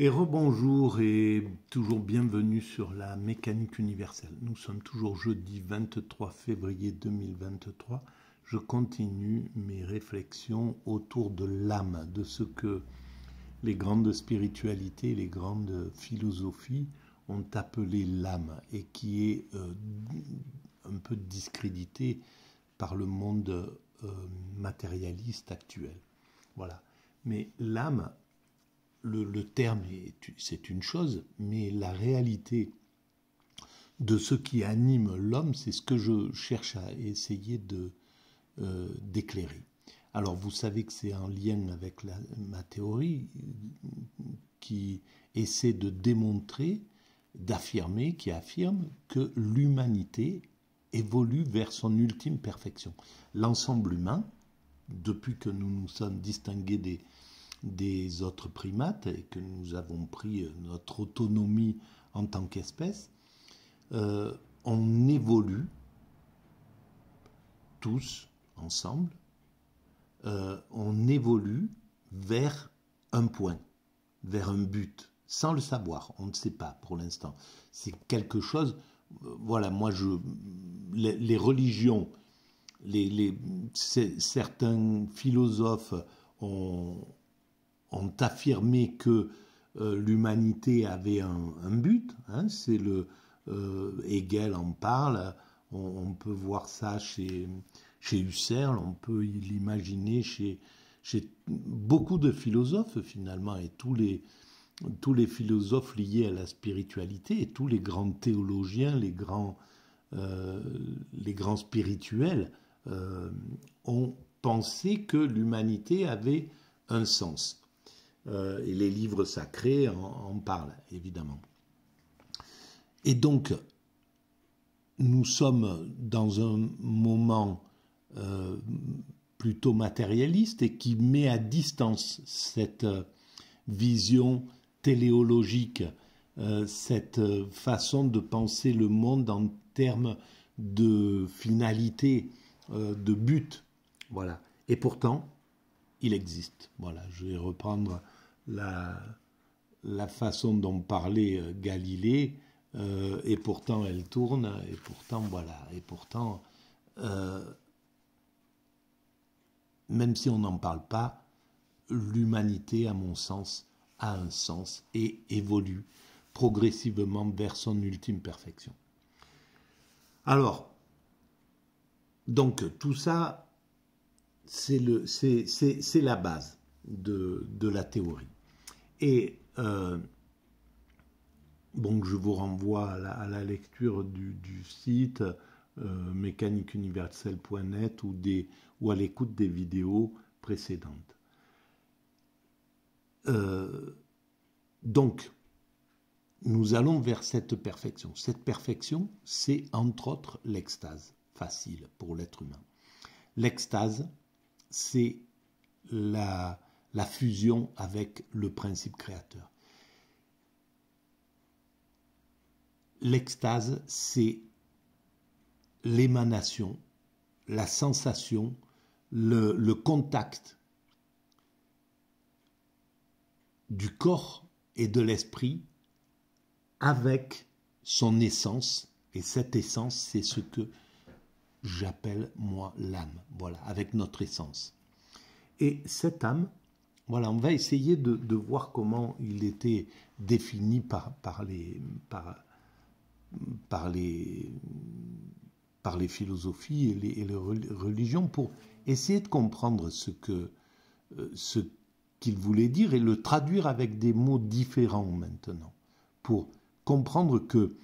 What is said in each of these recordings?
Et rebonjour et toujours bienvenue sur la mécanique universelle. Nous sommes toujours jeudi 23 février 2023. Je continue mes réflexions autour de l'âme, de ce que les grandes spiritualités, les grandes philosophies ont appelé l'âme et qui est euh, un peu discrédité par le monde euh, matérialiste actuel. Voilà. Mais l'âme, le, terme, c'est une chose, mais la réalité de ce qui anime l'homme, c'est ce que je cherche à essayer de euh, d'éclairer. Alors vous savez que c'est en lien avec ma théorie euh, qui essaie de démontrer, d'affirmer, qui affirme que l'humanité évolue vers son ultime perfection. L'ensemble humain, depuis que nous nous sommes distingués des, des autres primates et que nous avons pris notre autonomie en tant qu'espèce, euh, on évolue tous ensemble, euh, on évolue vers un point, vers un but, sans le savoir, on ne sait pas pour l'instant. C'est quelque chose, euh, voilà, moi je, les, religions, les certains philosophes ont, ont affirmé que euh, l'humanité avait un, but. Hein, c'est le euh, Hegel en parle. On, peut voir ça chez chez Husserl, on peut l'imaginer chez chez beaucoup de philosophes finalement et tous les tous les philosophes liés à la spiritualité et tous les grands théologiens, les grands euh, les grands spirituels ont pensé que l'humanité avait un sens. Euh, et les livres sacrés en, parlent, évidemment. Et donc, nous sommes dans un moment euh, plutôt matérialiste et qui met à distance cette euh, vision téléologique, cette façon de penser le monde en termes de finalité, de but. Voilà. Et pourtant, il existe. Voilà, je vais reprendre la, façon dont parlait euh, Galilée, euh, et pourtant elle tourne, et pourtant voilà, et pourtant, euh, même si on n'en parle pas, l'humanité, à mon sens, a un sens et évolue progressivement vers son ultime perfection. Alors, donc tout ça, c'est la base de, la théorie. Et euh, je vous renvoie à la, lecture du, site euh, mécaniqueuniverselle.net ou, ou à l'écoute des vidéos précédentes. Euh, donc, nous allons vers cette perfection. Cette perfection, c'est entre autres l'extase facile pour l'être humain. L'extase, c'est la, fusion avec le principe créateur. L'extase, c'est l'émanation, la sensation, le, contact du corps et de l'esprit avec son essence. Et cette essence, c'est ce que j'appelle moi l'âme, voilà, avec notre essence. Et cette âme, voilà, on va essayer de, voir comment il était défini par, par, les, par, par, les, par les philosophies et les, religions pour essayer de comprendre ce que euh, ce qu'il voulait dire et le traduire avec des mots différents maintenant pour comprendre que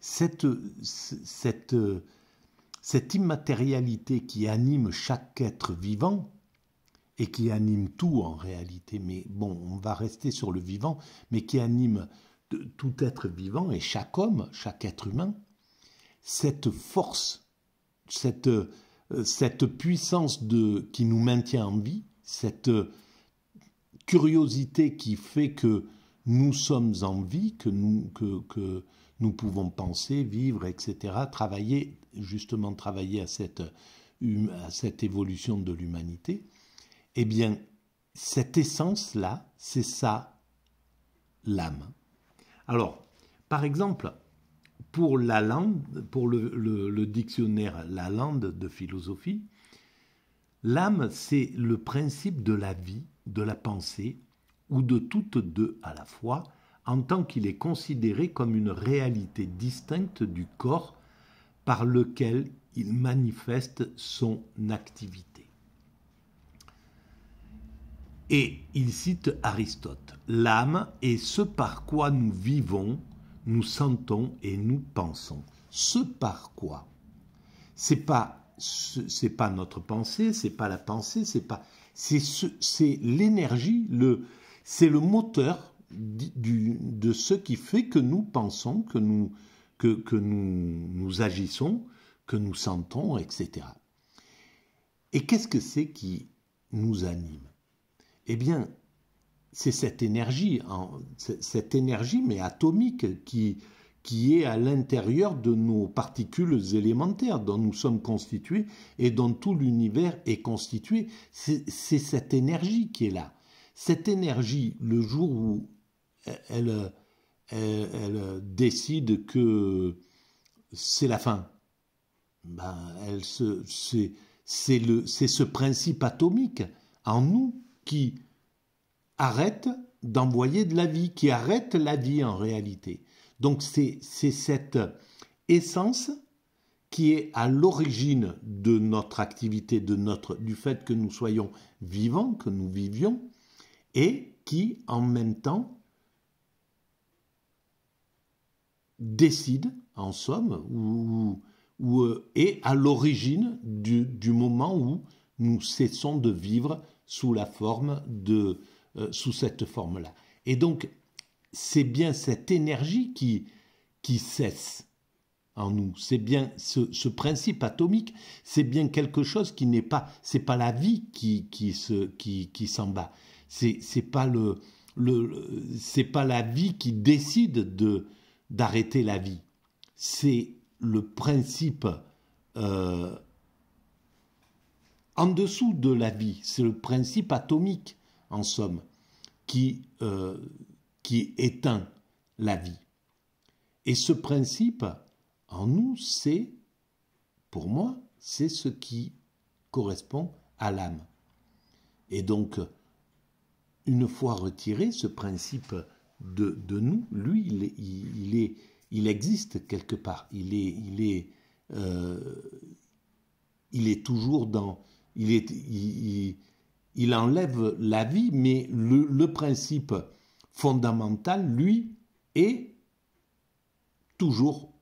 cette, cette cette immatérialité qui anime chaque être vivant et qui anime tout en réalité, mais bon, on va rester sur le vivant, mais qui anime tout être vivant et chaque homme, chaque être humain, cette force, cette, euh, cette puissance de, qui nous maintient en vie, cette euh, curiosité qui fait que nous sommes en vie, que nous, que, que nous pouvons penser, vivre, etc., travailler justement travailler à cette, hum, cette évolution de l'humanité, eh bien, cette essence-là, c'est ça, l'âme. Alors, par exemple, pour langue pour le, dictionnaire le dictionnaire de philosophie, l'âme, c'est le principe de la vie, de la pensée, ou de toutes deux à la fois, en tant qu'il est considéré comme une réalité distincte du corps par lequel il manifeste son activité. Et il cite Aristote, l'âme est ce par quoi nous vivons, nous sentons et nous pensons. Ce par quoi, c'est pas c'est pas notre pensée, c'est pas la pensée, c'est pas c'est c'est l'énergie, le c'est le moteur du, de ce qui fait que nous pensons, que nous que, nous, agissons, que nous sentons, etc. Et qu'est-ce que c'est qui nous anime Eh bien, c'est cette énergie, cette énergie mais atomique qui, qui est à l'intérieur de nos particules élémentaires dont nous sommes constitués et dont tout l'univers est constitué. C'est cette énergie qui est là. Cette énergie, le jour où elle, elle, euh, décide que c'est la fin. Ben, elle c'est, ce principe atomique en nous qui arrête d'envoyer de la vie, qui arrête la vie en réalité. Donc c'est, c'est cette essence qui est à l'origine de notre activité, de notre, du fait que nous soyons vivants, que nous vivions, et qui en même temps décide, en somme, ou, euh, est à l'origine du, moment où nous cessons de vivre sous la forme de euh, sous cette forme-là. Et donc, c'est bien cette énergie qui, qui cesse en nous. C'est bien ce, principe atomique, c'est bien quelque chose qui n'est pas, c'est pas la vie qui, qui se, qui, qui s'en bat. C'est, c'est pas le, le, c'est pas la vie qui décide de, d'arrêter la vie. C'est le principe euh, en dessous de la vie, c'est le principe atomique, en somme, qui, euh, qui éteint la vie. Et ce principe, en nous, c'est, pour moi, c'est ce qui correspond à l'âme. Et donc, une fois retiré ce principe de, nous, lui, il, est, il, existe quelque part. Il est, il est, euh, il est toujours dans. Il, est, il, enlève la vie, mais le, principe fondamental, lui, est toujours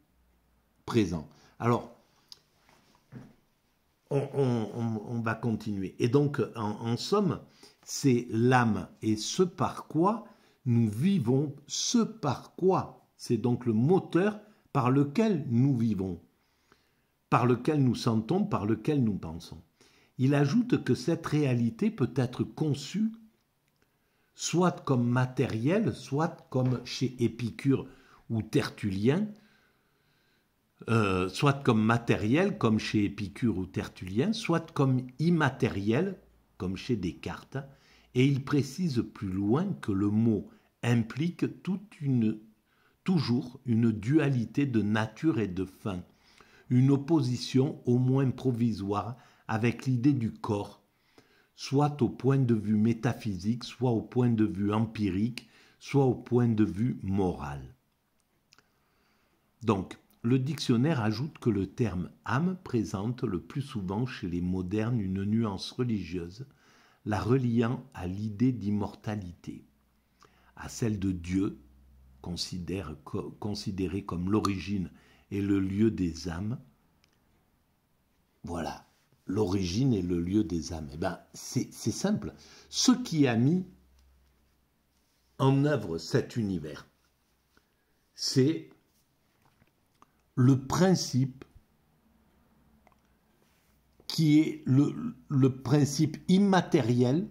présent. Alors, on, va continuer. Et donc, en somme, c'est l'âme et ce par quoi nous vivons ce par quoi. C'est donc le moteur par lequel nous vivons, par lequel nous sentons, par lequel nous pensons. Il ajoute que cette réalité peut être conçue soit comme matérielle, soit comme chez Épicure ou Tertullien, euh, soit comme matériel, comme chez Épicure ou Tertullien, soit comme immatériel, comme chez Descartes, et il précise plus loin que le mot implique toute une, toujours une dualité de nature et de fin, une opposition au moins provisoire avec l'idée du corps, soit au point de vue métaphysique, soit au point de vue empirique, soit au point de vue moral. Donc, le dictionnaire ajoute que le terme âme présente le plus souvent chez les modernes une nuance religieuse, la reliant à l'idée d'immortalité à celle de Dieu, considérée comme l'origine et le lieu des âmes. Voilà, l'origine et le lieu des âmes. Eh ben, c'est simple. Ce qui a mis en œuvre cet univers, c'est le principe qui est le principe immatériel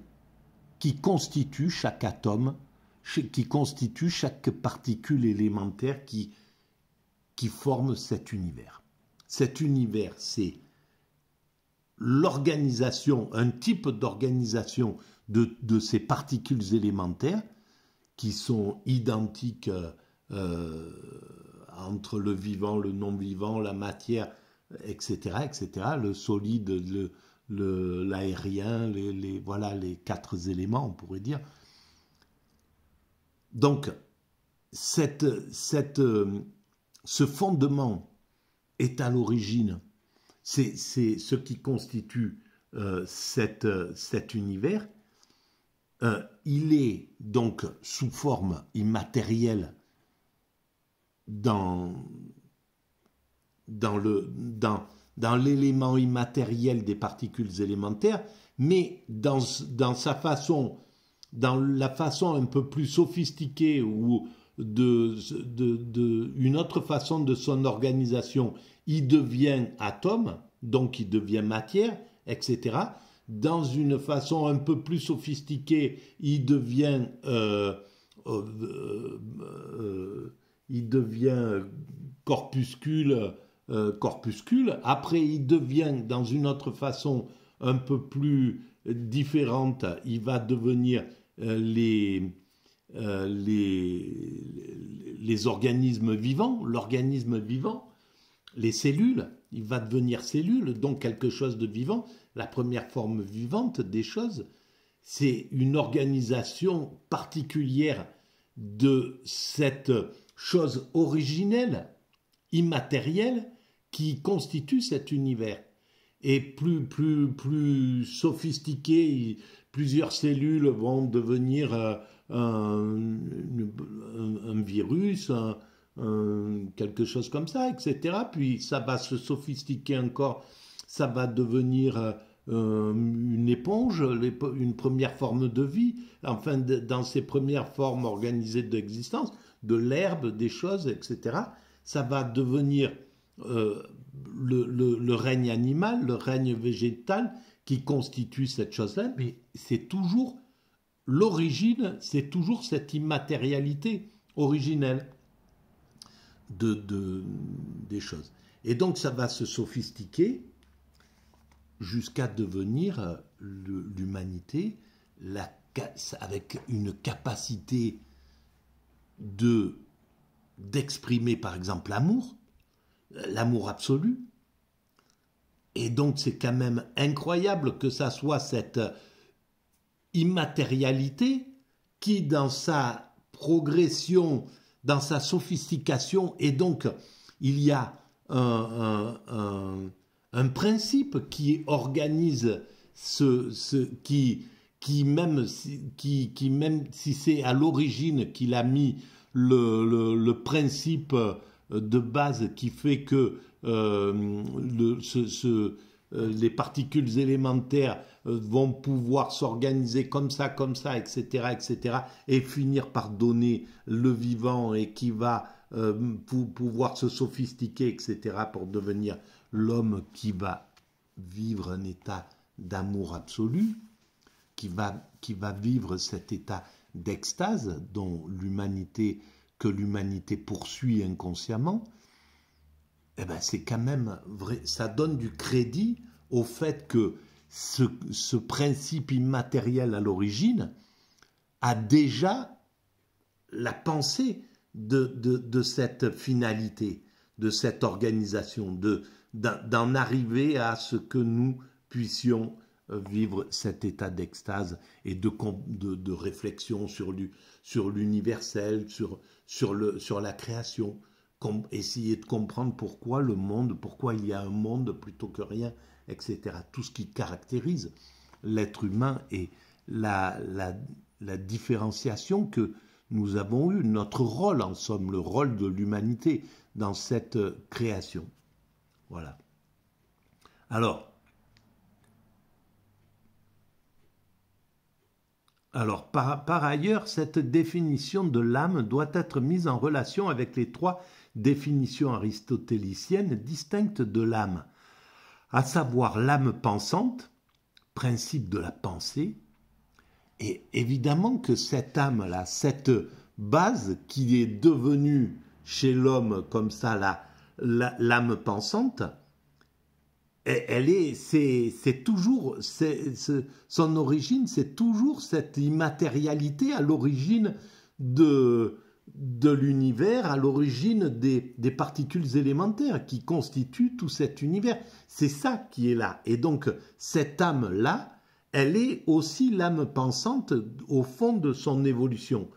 qui constitue chaque atome qui constitue chaque particule élémentaire qui, qui forme cet univers. Cet univers, c'est l'organisation, un type d'organisation de, de, ces particules élémentaires qui sont identiques euh, entre le vivant, le non-vivant, la matière, etc., etc., le solide, l'aérien, le, les, voilà les quatre éléments, on pourrait dire, donc, euh, ce fondement est à l'origine, c'est ce qui constitue euh, euh, cet univers. il est donc sous forme immatérielle dans, l'élément immatériel des particules élémentaires, mais dans sa façon dans la façon un peu plus sophistiquée ou de, une autre façon de son organisation, il devient atome, donc il devient matière, etc. Dans une façon un peu plus sophistiquée, il devient euh, euh, euh, il devient corpuscule, corpuscule. Après, il devient dans une autre façon un peu plus différente. Il va devenir euh, les, euh, les, les organismes vivants, l'organisme vivant, les cellules. Il va devenir cellule, donc quelque chose de vivant. La première forme vivante des choses, c'est une organisation particulière de cette chose originelle, immatérielle, qui constitue cet univers et plus, plus, plus sophistiqué. Plusieurs cellules vont devenir euh, un, virus, quelque chose comme ça, etc. Puis ça va se sophistiquer encore, ça va devenir euh, une éponge, une première forme de vie, enfin dans ces premières formes organisées d'existence, de l'herbe, des choses, etc. Ça va devenir euh, le, règne animal, le règne végétal qui constitue cette chose-là, mais c'est toujours l'origine, c'est toujours cette immatérialité originelle de, des choses. Et donc ça va se sophistiquer jusqu'à devenir euh, l'humanité avec une capacité de d'exprimer par exemple l'amour, l'amour absolu. Et donc c'est quand même incroyable que ça soit cette immatérialité qui, dans sa progression, dans sa sophistication, et donc il y a un, principe qui organise ce, qui, qui, même si, même si c'est à l'origine qu'il a mis le principe euh, de base qui fait que euh, euh, les particules élémentaires vont pouvoir s'organiser comme ça, comme ça, etc., etc., et finir par donner le vivant et qui va pouvoir se sophistiquer, etc., pour devenir l'homme qui va vivre un état d'amour absolu, qui va, qui va vivre cet état d'extase dont l'humanité que l'humanité poursuit inconsciemment, eh ben c'est quand même vrai, ça donne du crédit au fait que ce, ce principe immatériel à l'origine a déjà la pensée de, cette finalité, de cette organisation, de, d'en arriver à ce que nous puissions euh, vivre cet état d'extase et de, de, de réflexion sur l'universel, sur, sur, le, sur la création, essayer de comprendre pourquoi le monde, pourquoi il y a un monde plutôt que rien, etc. Tout ce qui caractérise l'être humain et la, la, la, différenciation que nous avons eue, notre rôle en somme, le rôle de l'humanité dans cette euh, création. Voilà. Alors, Alors, par, ailleurs, cette définition de l'âme doit être mise en relation avec les trois définitions aristotéliciennes distinctes de l'âme, à savoir l'âme pensante, principe de la pensée, et évidemment que cette âme-là, cette base qui est devenue chez l'homme comme ça, l'âme la, pensante, elle est, c'est, toujours, son origine, c'est toujours cette immatérialité à l'origine de, de l'univers, à l'origine des, des, particules élémentaires qui constituent tout cet univers. C'est ça qui est là. Et donc, cette âme-là, elle est aussi l'âme pensante au fond de son évolution.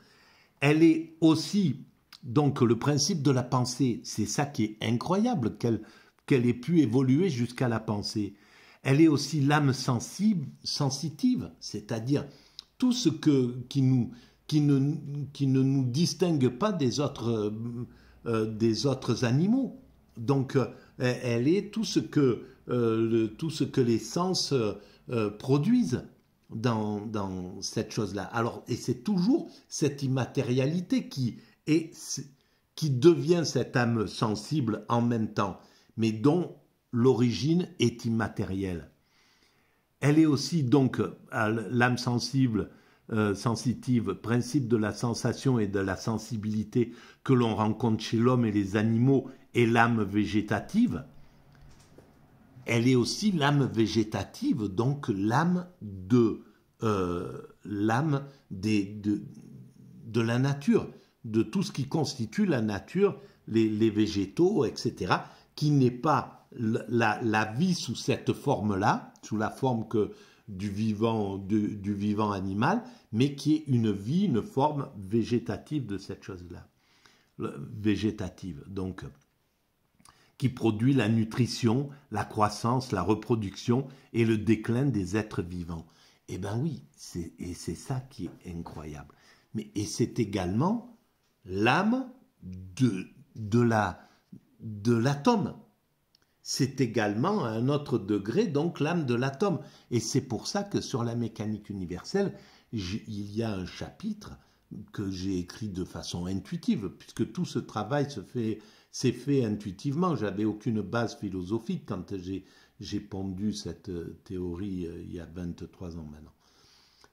Elle est aussi, donc, le principe de la pensée. C'est ça qui est incroyable, qu'elle qu'elle ait pu évoluer jusqu'à la pensée. Elle est aussi l'âme sensible, sensitive, c'est-à-dire tout ce que, qui, nous, ne, nous distingue pas des autres, euh, euh, animaux. Donc, euh, elle est tout ce que, tout ce que les sens produisent dans, cette chose-là. Alors, et c'est toujours cette immatérialité qui, est, qui devient cette âme sensible en même temps mais dont l'origine est immatérielle. Elle est aussi donc l'âme sensible, euh, sensitive, principe de la sensation et de la sensibilité que l'on rencontre chez l'homme et les animaux, et l'âme végétative. Elle est aussi l'âme végétative, donc l'âme de euh, l'âme de, la nature, de tout ce qui constitue la nature, les végétaux, etc qui n'est pas la, vie sous cette forme-là, sous la forme que du vivant, du, vivant animal, mais qui est une vie, une forme végétative de cette chose-là. Végétative, donc, qui produit la nutrition, la croissance, la reproduction et le déclin des êtres vivants. Eh bien oui, et c'est ça qui est incroyable. Mais, et c'est également l'âme de, de la de l'atome. C'est également à un autre degré donc l'âme de l'atome. Et c'est pour ça que sur la mécanique universelle, il y a un chapitre que j'ai écrit de façon intuitive, puisque tout ce travail se fait, s'est fait intuitivement. J'avais aucune base philosophique quand j'ai, pondu cette euh, théorie euh, il y a 23 ans maintenant.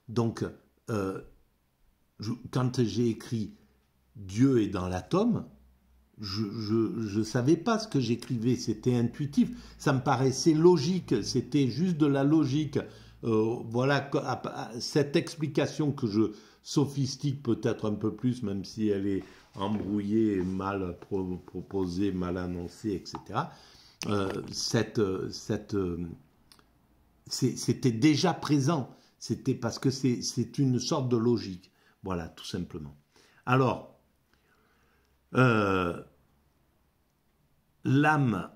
Donc, euh, quand j'ai écrit Dieu est dans l'atome, je, ne savais pas ce que j'écrivais, c'était intuitif, ça me paraissait logique, c'était juste de la logique. Euh, voilà cette explication que je sophistique peut-être un peu plus, même si elle est embrouillée, mal proposée, mal annoncée, etc. Euh, cette, euh, c'était déjà présent. C'était parce que c'est une sorte de logique. Voilà, tout simplement. Alors, euh, l'âme,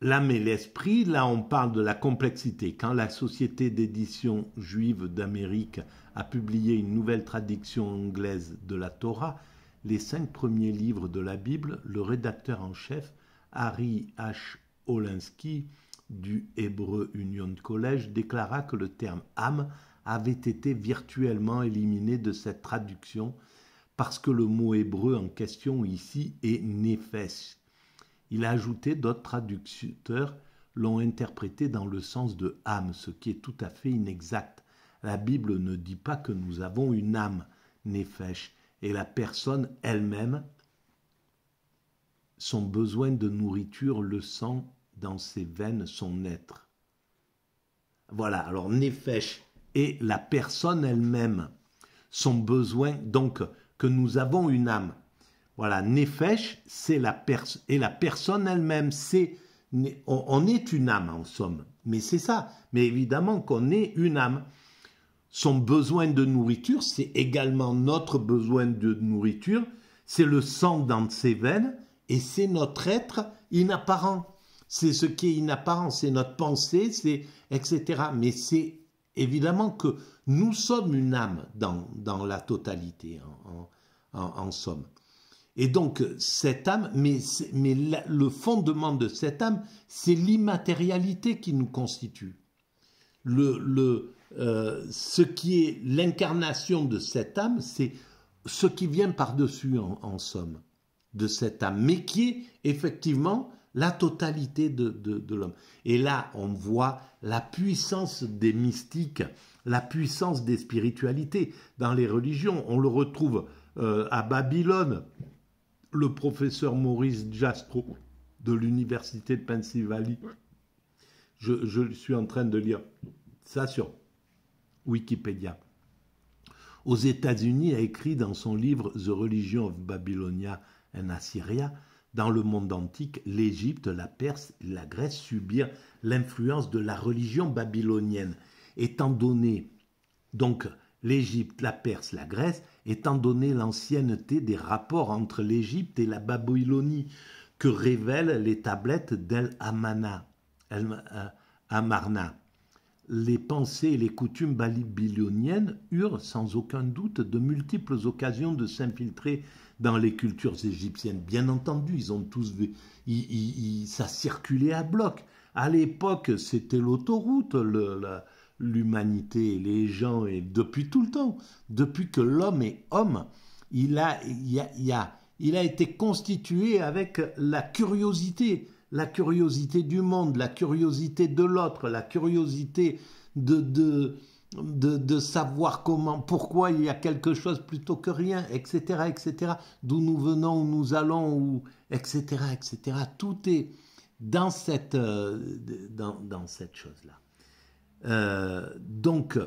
l'âme et l'esprit, là on parle de la complexité. Quand la Société d'édition juive d'Amérique a publié une nouvelle traduction anglaise de la Torah, les cinq premiers livres de la Bible, le rédacteur en chef, Harry H. Olinsky, du Hébreu Union College, déclara que le terme âme avait été virtuellement éliminé de cette traduction parce que le mot hébreu en question ici est Nefesh. Il a ajouté, d'autres traducteurs l'ont interprété dans le sens de âme, ce qui est tout à fait inexact. La Bible ne dit pas que nous avons une âme, Nefesh, et la personne elle-même, son besoin de nourriture, le sang dans ses veines, son être. Voilà, alors Nefesh et la personne elle-même, son besoin, donc que nous avons une âme. Voilà, Nefesh, c'est la personne, et la personne elle-même, c'est, on, est une âme en somme, mais c'est ça, mais évidemment qu'on est une âme. Son besoin de nourriture, c'est également notre besoin de nourriture, c'est le sang dans ses veines, et c'est notre être inapparent. C'est ce qui est inapparent, c'est notre pensée, c'est etc. Mais c'est Évidemment que nous sommes une âme dans, la totalité, en, somme. Et donc, cette âme, mais, le fondement de cette âme, c'est l'immatérialité qui nous constitue. Le, euh, ce qui est l'incarnation de cette âme, c'est ce qui vient par-dessus, en, somme, de cette âme, mais qui est effectivement la totalité de, de, l'homme. Et là, on voit la puissance des mystiques, la puissance des spiritualités dans les religions. On le retrouve euh, à Babylone. Le professeur Maurice Jastrow de l'Université de Pennsylvanie, je, je suis en train de lire ça sur Wikipédia aux États-Unis a écrit dans son livre The Religion of Babylonia and Assyria dans le monde antique, l'Égypte, la Perse, et la Grèce subirent l'influence de la religion babylonienne. Étant donné, donc, l'Égypte, la Perse, la Grèce, étant donné l'ancienneté des rapports entre l'Égypte et la Babylonie que révèlent les tablettes d'El euh, Amarna. Les pensées et les coutumes babyloniennes eurent sans aucun doute de multiples occasions de s'infiltrer dans les cultures égyptiennes. Bien entendu, ils ont tous vu, ça circulait à bloc. À l'époque, c'était l'autoroute, l'humanité, les gens, et depuis tout le temps, depuis que l'homme est homme, il a, il, a, été constitué avec la curiosité, la curiosité du monde, la curiosité de l'autre, la curiosité de, de de, savoir comment, pourquoi il y a quelque chose plutôt que rien, etc., etc., d'où nous venons, où nous allons, où, etc., etc. Tout est dans cette, euh, dans, cette chose-là. Euh, donc,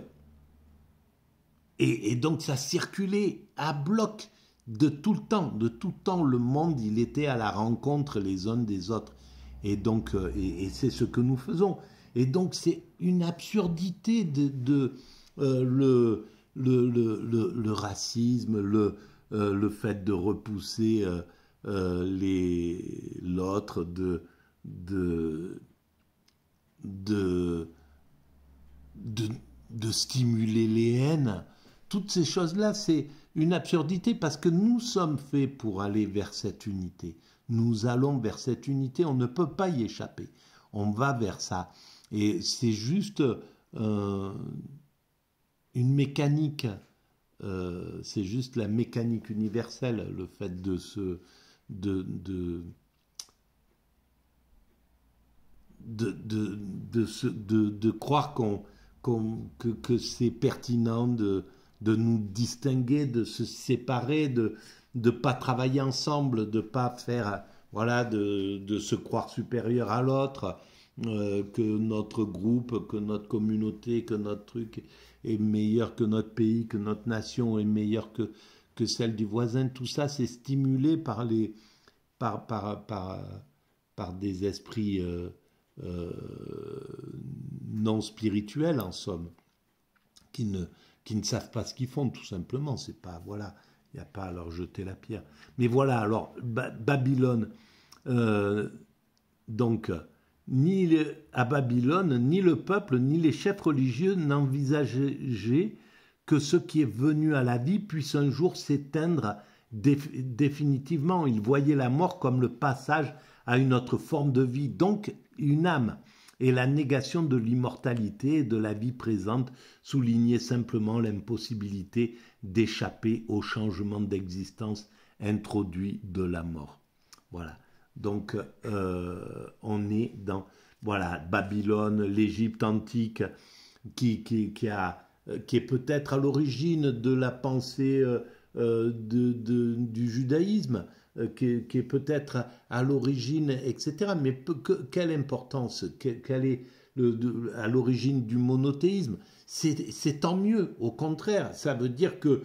et, donc ça circulait à bloc de tout le temps, de tout le temps, le monde, il était à la rencontre les uns des autres. Et donc, euh, et c'est ce que nous faisons. Et donc c'est une absurdité de, euh, le, racisme, euh, le, fait de repousser euh, l'autre, de, de, de stimuler les haines. Toutes ces choses-là, c'est une absurdité parce que nous sommes faits pour aller vers cette unité. Nous allons vers cette unité, on ne peut pas y échapper. On va vers ça. Et c'est juste euh, une mécanique, euh, c'est juste la mécanique universelle, le fait de se... de, de de, croire que, que c'est pertinent de, de nous distinguer, de se séparer, de ne pas travailler ensemble, de pas faire, voilà, de, de se croire supérieur à l'autre. Euh, que notre groupe, que notre communauté, que notre truc est meilleur que notre pays, que notre nation est meilleure que, que celle du voisin. Tout ça, c'est stimulé par, les, par, par, par, par des esprits euh, euh, non spirituels, en somme, qui ne, qui ne savent pas ce qu'ils font, tout simplement. C'est pas, voilà, il n'y a pas à leur jeter la pierre. Mais voilà, alors, Babylone, donc, ni à Babylone, ni le peuple, ni les chefs religieux n'envisageaient que ce qui est venu à la vie puisse un jour s'éteindre définitivement. Ils voyaient la mort comme le passage à une autre forme de vie, donc une âme, et la négation de l'immortalité et de la vie présente soulignait simplement l'impossibilité d'échapper au changement d'existence introduit de la mort. Voilà. Donc, euh, on est dans voilà Babylone, l'Égypte antique, qui, a, qui est peut-être à l'origine de la pensée euh, euh, de, du judaïsme, qui, est peut-être à l'origine, etc. Mais quelle importance Quelle est à l'origine du monothéisme C'est tant mieux. Au contraire, ça veut dire que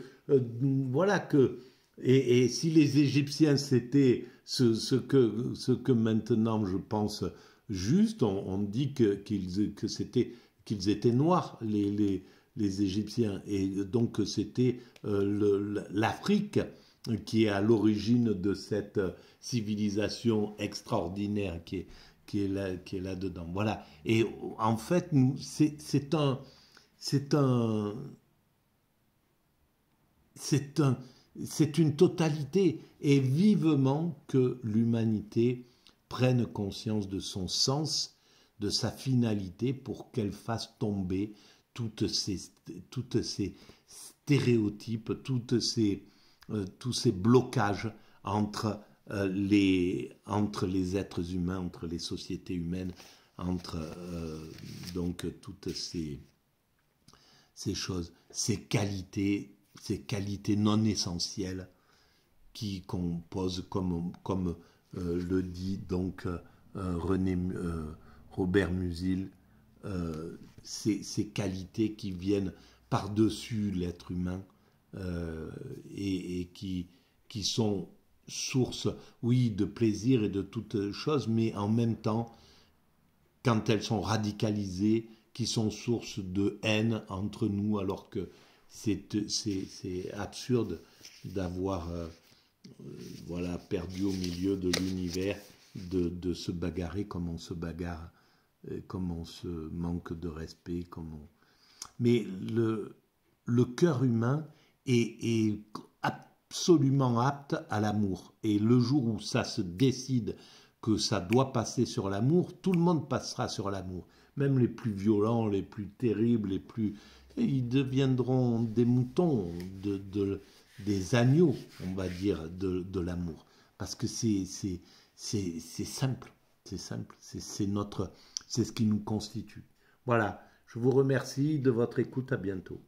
voilà que et, et si les Égyptiens s'étaient ce, que, ce que maintenant je pense juste, on, dit que, qu'ils, que c'était, qu'ils étaient noirs, les, les, les Égyptiens, et donc c'était euh, l'Afrique qui est à l'origine de cette civilisation extraordinaire qui est, qui est, là, qui est là-dedans. Voilà. Et en fait, c'est, c'est un... C'est un... C'est un c'est une totalité et vivement que l'humanité prenne conscience de son sens, de sa finalité pour qu'elle fasse tomber toutes ces, toutes ces stéréotypes, toutes ces, euh, tous ces blocages entre, euh, les, entre les êtres humains, entre les sociétés humaines, entre euh, donc toutes ces, ces choses, ces qualités ces qualités non essentielles qui composent, comme, comme euh, le dit donc euh, René, euh, Robert Musil, ces, qualités qui viennent par-dessus l'être humain et, qui, qui sont source, oui, de plaisir et de toutes choses, mais en même temps, quand elles sont radicalisées, qui sont source de haine entre nous, alors que c'est absurde d'avoir euh, voilà, perdu au milieu de l'univers, de, se bagarrer comme on se bagarre, euh, comme on se manque de respect. Comme Mais le, le cœur humain est, est absolument apte à l'amour. Et le jour où ça se décide que ça doit passer sur l'amour, tout le monde passera sur l'amour. Même les plus violents, les plus terribles, les plus ils deviendront des moutons, des agneaux, on va dire, de, de l'amour. Parce que c'est simple, c'est simple, c'est notre, c'est ce qui nous constitue. Voilà, je vous remercie de votre écoute, à bientôt.